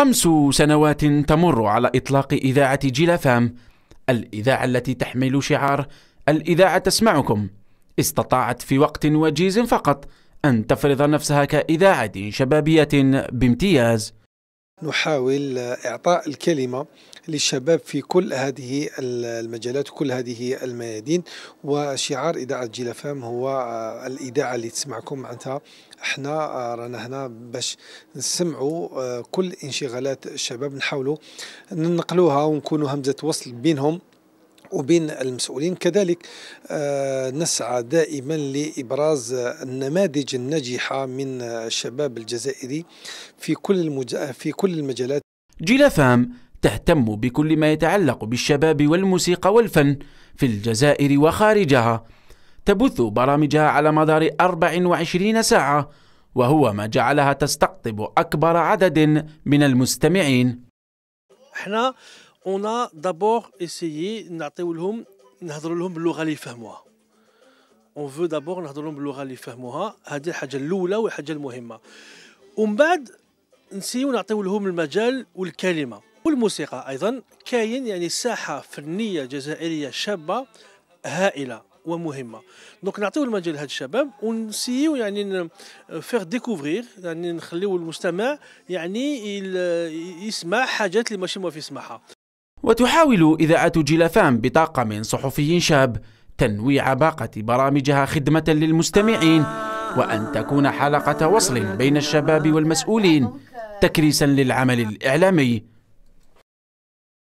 خمس سنوات تمر على إطلاق إذاعة فام الإذاعة التي تحمل شعار الإذاعة تسمعكم استطاعت في وقت وجيز فقط أن تفرض نفسها كإذاعة شبابية بامتياز نحاول إعطاء الكلمة للشباب في كل هذه المجالات وكل هذه الميادين وشعار إذاعة جيلافام هو آه، الإذاعة اللي تسمعكم معناتها احنا آه، رانا هنا باش نسمعوا آه، كل انشغالات الشباب نحاولوا ننقلوها ونكونوا همزة وصل بينهم وبين المسؤولين كذلك آه، نسعى دائما لابراز النماذج الناجحه من الشباب الجزائري في كل المج... في كل المجالات جلافام تهتم بكل ما يتعلق بالشباب والموسيقى والفن في الجزائر وخارجها تبث برامجها على مدار 24 ساعه وهو ما جعلها تستقطب اكبر عدد من المستمعين احنا اون ا دابور اسيي نعطيو لهم نهضروا لهم باللغه اللي يفهموها اون فو دابور نهضروا لهم باللغه اللي يفهموها هذه الحاجه الاولى والحاجه المهمه ومن بعد نسيو نعطيو لهم المجال والكلمه والموسيقى ايضا كاين يعني ساحه فنيه جزائريه شابه هائله ومهمه دونك نعطيو المجال لهاد الشباب ونسيو يعني فيغ ديكوفرير يعني نخليو المستمع يعني يسمع حاجات اللي ماشي موافي يسمعها وتحاول إذاعة جلفام بطاقة من صحفي شاب تنويع باقة برامجها خدمة للمستمعين وأن تكون حلقة وصل بين الشباب والمسؤولين تكريسا للعمل الإعلامي